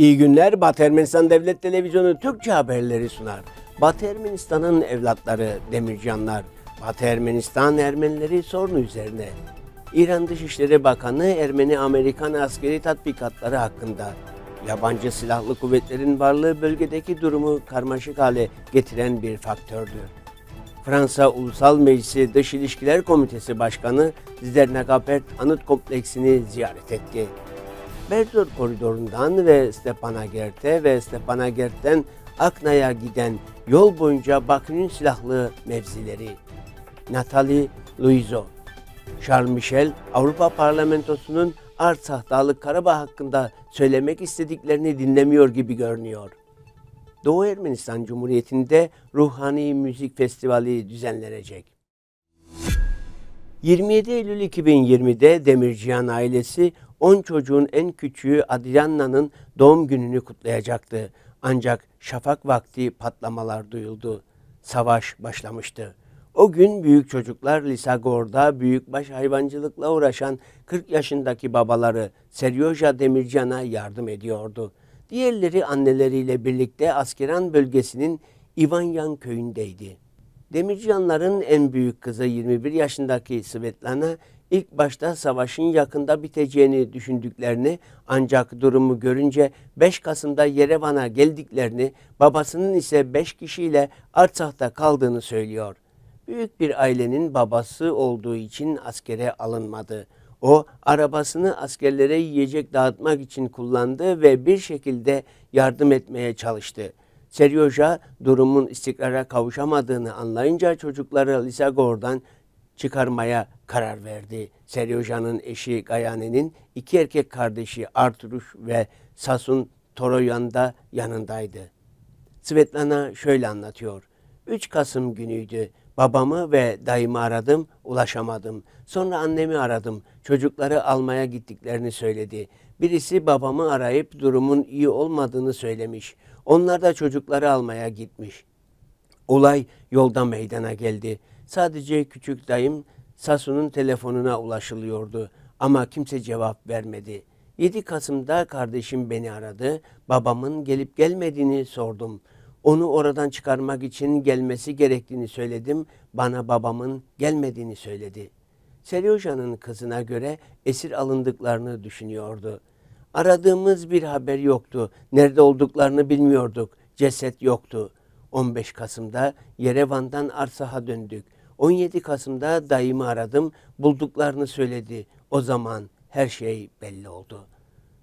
İyi günler. Batı Ermenistan Devlet Televizyonu Türkçe haberleri sunar. Batı Ermenistan'ın evlatları Demircanlar. Batı Ermenistan Ermenileri sorunu üzerine. İran Dışişleri Bakanı Ermeni-Amerikan askeri tatbikatları hakkında. Yabancı silahlı kuvvetlerin varlığı bölgedeki durumu karmaşık hale getiren bir faktördür. Fransa Ulusal Meclisi Dış İlişkiler Komitesi Başkanı Zidernagapert Anıt Kompleksini ziyaret etti. Belgrad koridorundan ve Stepanagerte ve Stepanakert'ten Akna'ya giden yol boyunca Bakü'nün silahlı mevzileri Natali Luizo, Charles Michel Avrupa Parlamentosu'nun Artsah Dağlık Karabağ hakkında söylemek istediklerini dinlemiyor gibi görünüyor. Doğu Ermenistan Cumhuriyeti'nde Ruhani Müzik Festivali düzenlenecek. 27 Eylül 2020'de Demircihan ailesi On çocuğun en küçüğü Adrianna'nın doğum gününü kutlayacaktı. Ancak şafak vakti patlamalar duyuldu. Savaş başlamıştı. O gün büyük çocuklar Lisagor'da büyükbaş hayvancılıkla uğraşan 40 yaşındaki babaları Seryoja Demircan'a yardım ediyordu. Diğerleri anneleriyle birlikte Askeran bölgesinin İvanyan köyündeydi. Demircanların en büyük kızı 21 yaşındaki Svetlana İlk başta savaşın yakında biteceğini düşündüklerini ancak durumu görünce 5 Kasım'da Yerevan'a geldiklerini, babasının ise 5 kişiyle Artsah'ta kaldığını söylüyor. Büyük bir ailenin babası olduğu için askere alınmadı. O arabasını askerlere yiyecek dağıtmak için kullandı ve bir şekilde yardım etmeye çalıştı. Serioja durumun istikrara kavuşamadığını anlayınca çocukları Lisagor'dan çıkarmaya karar verdi. Seryoja'nın eşi Gayane'nin iki erkek kardeşi Arturuş ve Sasun Toroyan da yanındaydı. Svetlana şöyle anlatıyor. 3 Kasım günüydü. Babamı ve dayımı aradım, ulaşamadım. Sonra annemi aradım. Çocukları almaya gittiklerini söyledi. Birisi babamı arayıp durumun iyi olmadığını söylemiş. Onlar da çocukları almaya gitmiş. Olay yolda meydana geldi. Sadece küçük dayım Sasu'nun telefonuna ulaşılıyordu ama kimse cevap vermedi. 7 Kasım'da kardeşim beni aradı. Babamın gelip gelmediğini sordum. Onu oradan çıkarmak için gelmesi gerektiğini söyledim. Bana babamın gelmediğini söyledi. Seryoja'nın kızına göre esir alındıklarını düşünüyordu. Aradığımız bir haber yoktu. Nerede olduklarını bilmiyorduk. Ceset yoktu. 15 Kasım'da Yerevan'dan Arsah'a döndük. 17 Kasım'da dayımı aradım. Bulduklarını söyledi. O zaman her şey belli oldu.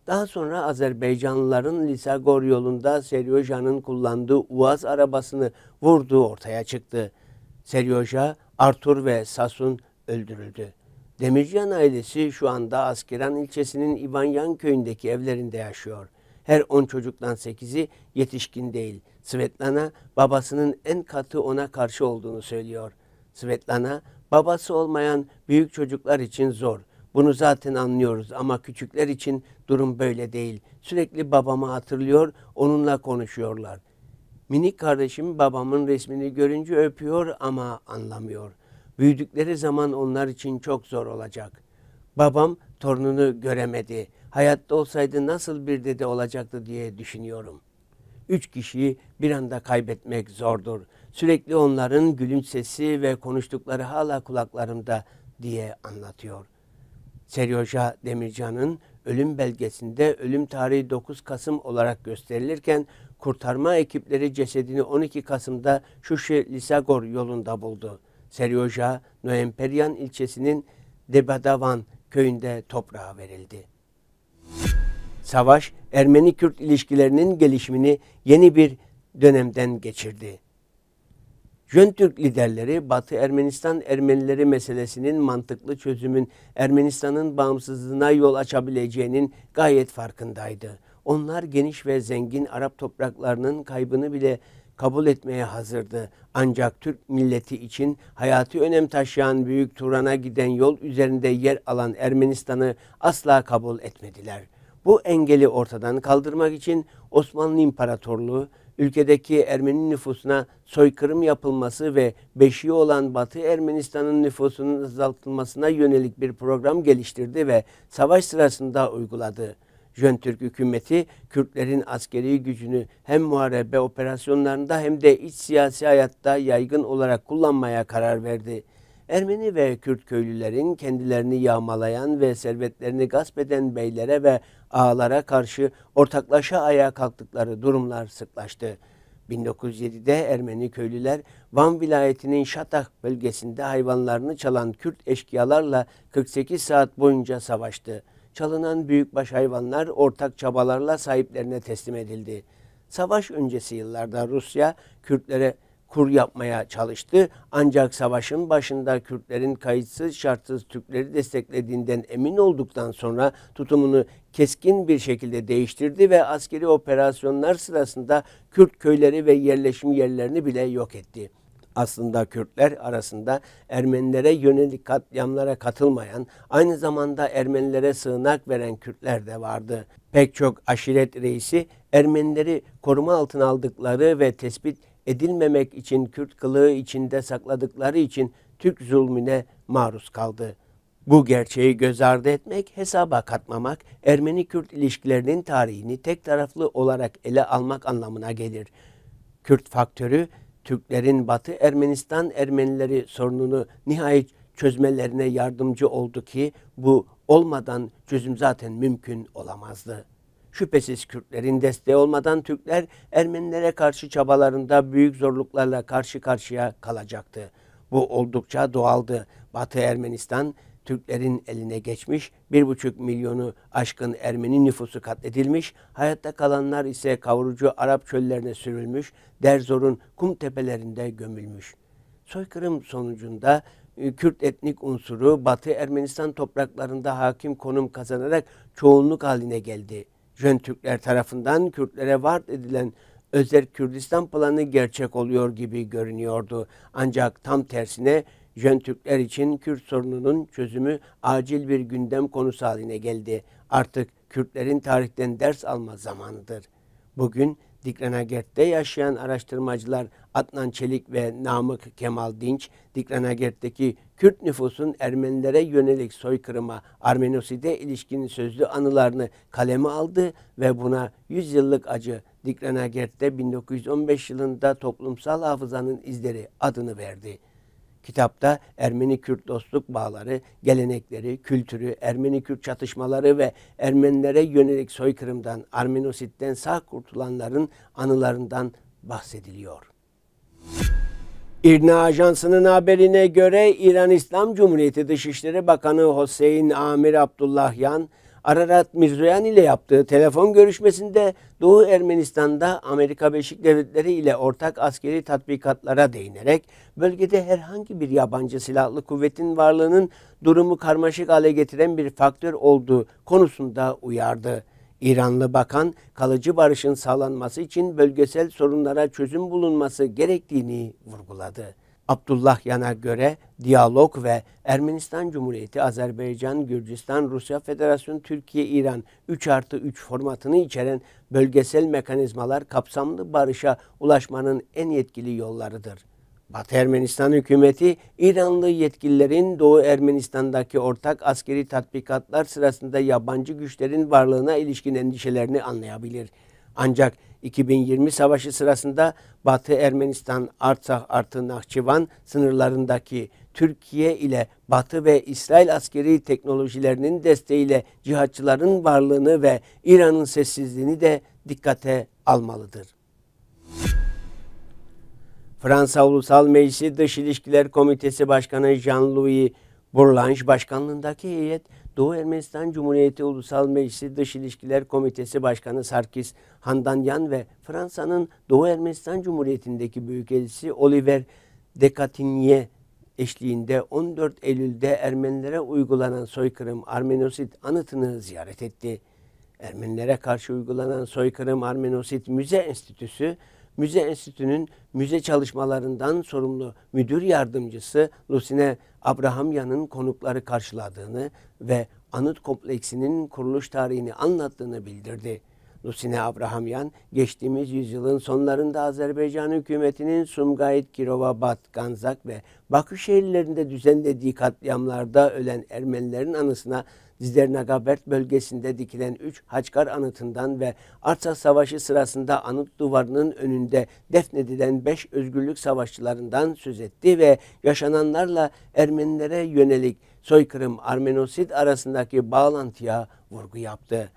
Daha sonra Azerbaycanlıların Lisagor yolunda Seryojan'ın kullandığı Uaz arabasını vurduğu ortaya çıktı. Seryoja, Artur ve Sasun öldürüldü. Demircan ailesi şu anda Askeran ilçesinin İvanyan köyündeki evlerinde yaşıyor. Her 10 çocuktan 8'i yetişkin değil. Svetlana babasının en katı ona karşı olduğunu söylüyor. Svetlana, babası olmayan büyük çocuklar için zor. Bunu zaten anlıyoruz ama küçükler için durum böyle değil. Sürekli babamı hatırlıyor, onunla konuşuyorlar. Minik kardeşim babamın resmini görünce öpüyor ama anlamıyor. Büyüdükleri zaman onlar için çok zor olacak. Babam torununu göremedi. Hayatta olsaydı nasıl bir dede olacaktı diye düşünüyorum. Üç kişiyi bir anda kaybetmek zordur. Sürekli onların gülünç sesi ve konuştukları hala kulaklarımda diye anlatıyor. Seryoja Demircan'ın ölüm belgesinde ölüm tarihi 9 Kasım olarak gösterilirken kurtarma ekipleri cesedini 12 Kasım'da Şuşi-Lisagor yolunda buldu. Seryoja, Noemperyan ilçesinin Debadavan köyünde toprağa verildi. Savaş, Ermeni-Kürt ilişkilerinin gelişimini yeni bir dönemden geçirdi. Türk liderleri Batı Ermenistan Ermenileri meselesinin mantıklı çözümün Ermenistan'ın bağımsızlığına yol açabileceğinin gayet farkındaydı. Onlar geniş ve zengin Arap topraklarının kaybını bile kabul etmeye hazırdı. Ancak Türk milleti için hayatı önem taşıyan Büyük Turan'a giden yol üzerinde yer alan Ermenistan'ı asla kabul etmediler. Bu engeli ortadan kaldırmak için Osmanlı İmparatorluğu ülkedeki Ermeni nüfusuna soykırım yapılması ve beşiği olan Batı Ermenistan'ın nüfusunun azaltılmasına yönelik bir program geliştirdi ve savaş sırasında uyguladı. Jön Türk hükümeti Kürtlerin askeri gücünü hem muharebe operasyonlarında hem de iç siyasi hayatta yaygın olarak kullanmaya karar verdi. Ermeni ve Kürt köylülerin kendilerini yağmalayan ve servetlerini gasp eden beylere ve ağalara karşı ortaklaşa ayağa kalktıkları durumlar sıklaştı. 1907'de Ermeni köylüler Van vilayetinin Şatak bölgesinde hayvanlarını çalan Kürt eşkıyalarla 48 saat boyunca savaştı. Çalınan büyükbaş hayvanlar ortak çabalarla sahiplerine teslim edildi. Savaş öncesi yıllarda Rusya Kürtlere kur yapmaya çalıştı. Ancak savaşın başında Kürtlerin kayıtsız şartsız Türkleri desteklediğinden emin olduktan sonra tutumunu keskin bir şekilde değiştirdi ve askeri operasyonlar sırasında Kürt köyleri ve yerleşim yerlerini bile yok etti aslında Kürtler arasında Ermenilere yönelik katliamlara katılmayan, aynı zamanda Ermenilere sığınak veren Kürtler de vardı. Pek çok aşiret reisi Ermenileri koruma altına aldıkları ve tespit edilmemek için Kürt kılığı içinde sakladıkları için Türk zulmüne maruz kaldı. Bu gerçeği göz ardı etmek, hesaba katmamak, Ermeni-Kürt ilişkilerinin tarihini tek taraflı olarak ele almak anlamına gelir. Kürt faktörü, Türklerin Batı Ermenistan Ermenileri sorununu nihayet çözmelerine yardımcı oldu ki bu olmadan çözüm zaten mümkün olamazdı. Şüphesiz Kürtlerin desteği olmadan Türkler Ermenilere karşı çabalarında büyük zorluklarla karşı karşıya kalacaktı. Bu oldukça doğaldı. Batı Ermenistan Türklerin eline geçmiş, bir buçuk milyonu aşkın Ermeni nüfusu katledilmiş, hayatta kalanlar ise kavurucu Arap çöllerine sürülmüş, Derzor'un kum tepelerinde gömülmüş. Soykırım sonucunda e, Kürt etnik unsuru Batı Ermenistan topraklarında hakim konum kazanarak çoğunluk haline geldi. Jön Türkler tarafından Kürtlere vaat edilen özel Kürdistan planı gerçek oluyor gibi görünüyordu. Ancak tam tersine Jön Türkler için Kürt sorununun çözümü acil bir gündem konusu haline geldi. Artık Kürtlerin tarihten ders alma zamanıdır. Bugün Dikranagert'te yaşayan araştırmacılar Adnan Çelik ve Namık Kemal Dinç, Dikranagert'teki Kürt nüfusun Ermenilere yönelik soykırıma, Armenoside ilişkin sözlü anılarını kaleme aldı ve buna 100 yıllık acı Dikranagert'te 1915 yılında toplumsal hafızanın izleri adını verdi. Kitapta Ermeni-Kürt dostluk bağları, gelenekleri, kültürü, Ermeni-Kürt çatışmaları ve Ermenilere yönelik soykırımdan, Armenosit'ten sağ kurtulanların anılarından bahsediliyor. İrna Ajansı'nın haberine göre İran İslam Cumhuriyeti Dışişleri Bakanı Hossein Amir Abdullahyan, Ararat Mirzoyan ile yaptığı telefon görüşmesinde Doğu Ermenistan'da Amerika Birleşik Devletleri ile ortak askeri tatbikatlara değinerek bölgede herhangi bir yabancı silahlı kuvvetin varlığının durumu karmaşık hale getiren bir faktör olduğu konusunda uyardı. İranlı bakan kalıcı barışın sağlanması için bölgesel sorunlara çözüm bulunması gerektiğini vurguladı. Abdullah Yan'a göre diyalog ve Ermenistan Cumhuriyeti, Azerbaycan, Gürcistan, Rusya Federasyonu, Türkiye, İran 3 artı 3 formatını içeren bölgesel mekanizmalar kapsamlı barışa ulaşmanın en yetkili yollarıdır. Batı Ermenistan hükümeti İranlı yetkililerin Doğu Ermenistan'daki ortak askeri tatbikatlar sırasında yabancı güçlerin varlığına ilişkin endişelerini anlayabilir. Ancak 2020 savaşı sırasında Batı Ermenistan, Artsakh artı Nahçıvan sınırlarındaki Türkiye ile Batı ve İsrail askeri teknolojilerinin desteğiyle cihatçıların varlığını ve İran'ın sessizliğini de dikkate almalıdır. Fransa Ulusal Meclisi Dış İlişkiler Komitesi Başkanı Jean-Louis Bourlange başkanlığındaki heyet Doğu Ermenistan Cumhuriyeti Ulusal Meclisi Dış İlişkiler Komitesi Başkanı Sarkis Handanyan ve Fransa'nın Doğu Ermenistan Cumhuriyeti'ndeki büyükelçisi Oliver Dekatinye eşliğinde 14 Eylül'de Ermenilere uygulanan soykırım Armenosit anıtını ziyaret etti. Ermenilere karşı uygulanan soykırım Armenosit Müze Enstitüsü Müze Enstitüsünün müze çalışmalarından sorumlu müdür yardımcısı Lusine Abrahamyan'ın konukları karşıladığını ve anıt kompleksinin kuruluş tarihini anlattığını bildirdi. Lusine Abrahamyan, geçtiğimiz yüzyılın sonlarında Azerbaycan hükümetinin Sumgayit, Kirovabad, Ganzak ve Bakü şehirlerinde düzenlediği katliamlarda ölen Ermenilerin anısına Zidernagabert bölgesinde dikilen 3 Haçkar anıtından ve Artsakh Savaşı sırasında anıt duvarının önünde defnedilen 5 özgürlük savaşçılarından söz etti ve yaşananlarla Ermenilere yönelik soykırım Armenosid arasındaki bağlantıya vurgu yaptı.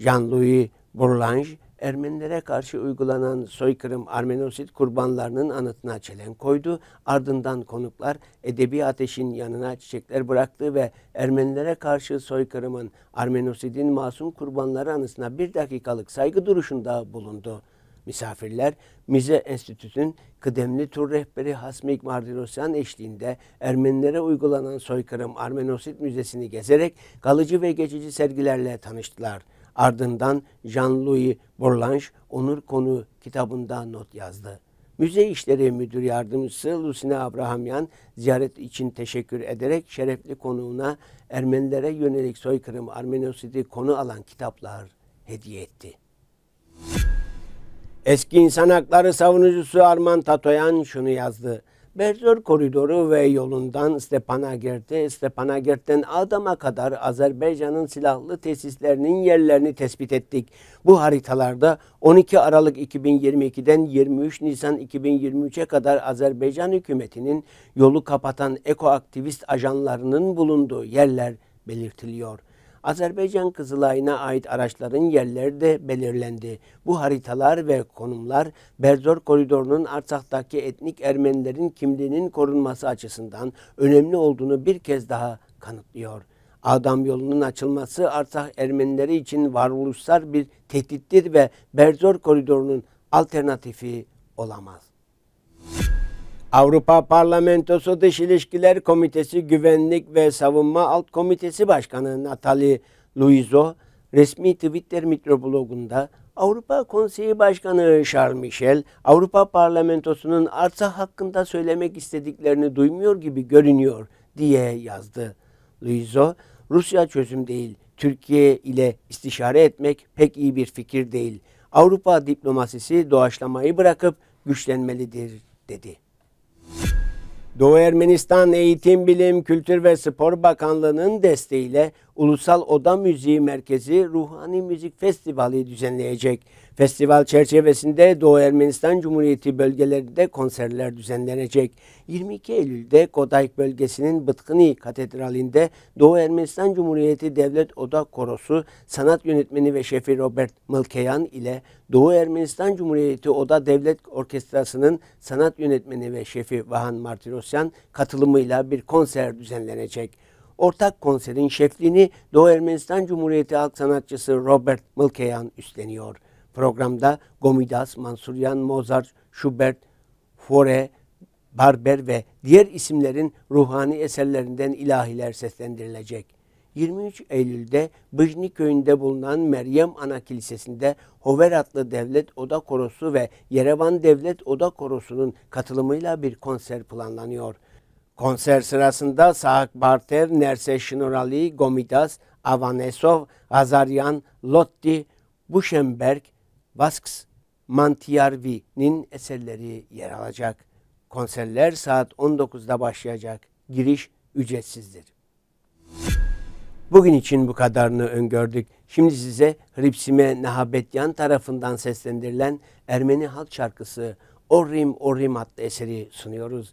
Jean-Louis Bourlange Ermenilere karşı uygulanan soykırım Armenosit kurbanlarının anıtına çelen koydu. Ardından konuklar edebi ateşin yanına çiçekler bıraktı ve Ermenilere karşı soykırımın armenositin masum kurbanları anısına bir dakikalık saygı duruşunda bulundu. Misafirler Mize Enstitüsü'nün kıdemli tur rehberi Hasmik Mardirosyan eşliğinde Ermenilere uygulanan soykırım Armenosit Müzesi'ni gezerek kalıcı ve geçici sergilerle tanıştılar. Ardından Jean-Louis Bourlange Onur Konu kitabında not yazdı. Müze İşleri Müdür Yardımcısı Lusine Abrahamyan ziyaret için teşekkür ederek şerefli konuğuna Ermenilere yönelik soykırım Armenosidi konu alan kitaplar hediye etti. Eski insan hakları savunucusu Arman Tatoyan şunu yazdı. Berzer Koridoru ve yolundan Stepanagert, Stepanagert'ten Adam'a kadar Azerbaycan'ın silahlı tesislerinin yerlerini tespit ettik. Bu haritalarda 12 Aralık 2022'den 23 Nisan 2023'e kadar Azerbaycan hükümetinin yolu kapatan ekoaktivist ajanlarının bulunduğu yerler belirtiliyor. Azerbaycan Kızılay'ına ait araçların yerleri de belirlendi. Bu haritalar ve konumlar Berzor Koridoru'nun Arsak'taki etnik Ermenilerin kimliğinin korunması açısından önemli olduğunu bir kez daha kanıtlıyor. Adam yolunun açılması Arsak Ermenileri için varoluşsal bir tehdittir ve Berzor Koridoru'nun alternatifi olamaz. Avrupa Parlamentosu Dış İlişkiler Komitesi Güvenlik ve Savunma Alt Komitesi Başkanı Natalie Luizo resmi Twitter mikroblogunda Avrupa Konseyi Başkanı Charles Michel, Avrupa Parlamentosu'nun arsa hakkında söylemek istediklerini duymuyor gibi görünüyor diye yazdı. Luizo, Rusya çözüm değil, Türkiye ile istişare etmek pek iyi bir fikir değil. Avrupa diplomasisi doğaçlamayı bırakıp güçlenmelidir dedi. Doğu Ermenistan Eğitim, Bilim, Kültür ve Spor Bakanlığı'nın desteğiyle Ulusal Oda Müziği Merkezi Ruhani Müzik Festivali düzenleyecek. Festival çerçevesinde Doğu Ermenistan Cumhuriyeti bölgelerinde konserler düzenlenecek. 22 Eylül'de Kodayk bölgesinin Bıtkını Katedrali'nde Doğu Ermenistan Cumhuriyeti Devlet Oda Korosu sanat yönetmeni ve şefi Robert Mılkeyan ile Doğu Ermenistan Cumhuriyeti Oda Devlet Orkestrası'nın sanat yönetmeni ve şefi Vahan Martirosyan katılımıyla bir konser düzenlenecek ortak konserin şefliğini Doğu Ermenistan Cumhuriyeti halk sanatçısı Robert Milkeyan üstleniyor. Programda Gomidas, Mansuryan, Mozart, Schubert, Fore, Barber ve diğer isimlerin ruhani eserlerinden ilahiler seslendirilecek. 23 Eylül'de Bıjni köyünde bulunan Meryem Ana Kilisesi'nde Hover adlı Devlet Oda Korosu ve Yerevan Devlet Oda Korosu'nun katılımıyla bir konser planlanıyor. Konser sırasında Sahak Barter, Nerse Şinurali, Gomidas, Avanesov, Azaryan, Lotti, Buşenberg, Vasks, Mantiyarvi'nin eserleri yer alacak. Konserler saat 19'da başlayacak. Giriş ücretsizdir. Bugün için bu kadarını öngördük. Şimdi size Hripsime Nahabetyan tarafından seslendirilen Ermeni halk şarkısı "Orim Orim" adlı eseri sunuyoruz.